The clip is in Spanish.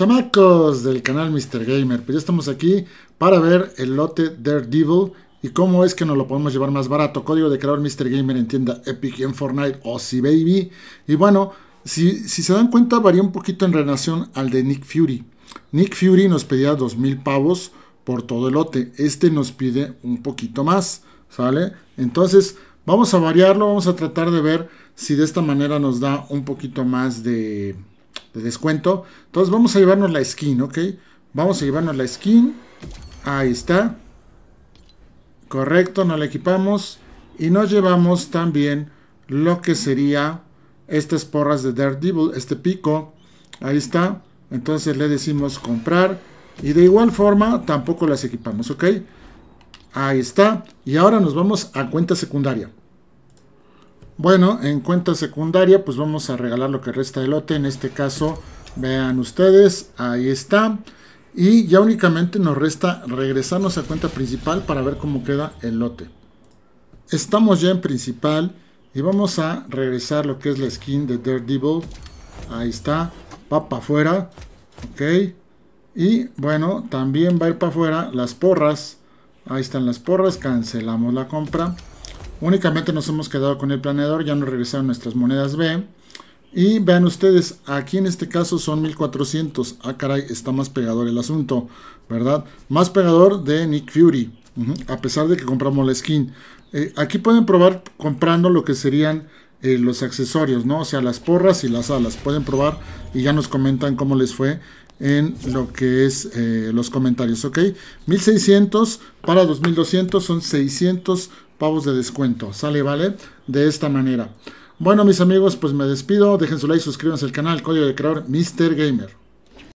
Chamacos del canal Mr. Gamer, pues ya estamos aquí para ver el lote Daredevil y cómo es que nos lo podemos llevar más barato. Código de creador Mr. Gamer en tienda Epic en Fortnite o oh si Baby. Y bueno, si, si se dan cuenta varía un poquito en relación al de Nick Fury. Nick Fury nos pedía 2.000 pavos por todo el lote. Este nos pide un poquito más, ¿sale? Entonces vamos a variarlo, vamos a tratar de ver si de esta manera nos da un poquito más de de descuento. Entonces vamos a llevarnos la skin, ¿ok? Vamos a llevarnos la skin. Ahí está. Correcto, no la equipamos. Y nos llevamos también lo que sería estas porras de Daredevil, este pico. Ahí está. Entonces le decimos comprar. Y de igual forma tampoco las equipamos, ¿ok? Ahí está. Y ahora nos vamos a cuenta secundaria. Bueno, en cuenta secundaria, pues vamos a regalar lo que resta del lote. En este caso, vean ustedes, ahí está. Y ya únicamente nos resta regresarnos a cuenta principal para ver cómo queda el lote. Estamos ya en principal y vamos a regresar lo que es la skin de Daredevil. Ahí está, va para afuera. Ok. Y bueno, también va a ir para afuera las porras. Ahí están las porras, cancelamos la compra. Únicamente nos hemos quedado con el planeador, ya nos regresaron nuestras monedas B. Y vean ustedes, aquí en este caso son 1400. Ah, caray, está más pegador el asunto, ¿verdad? Más pegador de Nick Fury, a pesar de que compramos la skin. Eh, aquí pueden probar comprando lo que serían eh, los accesorios, ¿no? O sea, las porras y las alas. Pueden probar y ya nos comentan cómo les fue en lo que es eh, los comentarios, ¿ok? 1600 para 2200 son 600 pavos de descuento, ¿sale? ¿Vale? De esta manera. Bueno, mis amigos, pues me despido. Dejen su like, suscríbanse al canal, código de creador Mr. Gamer.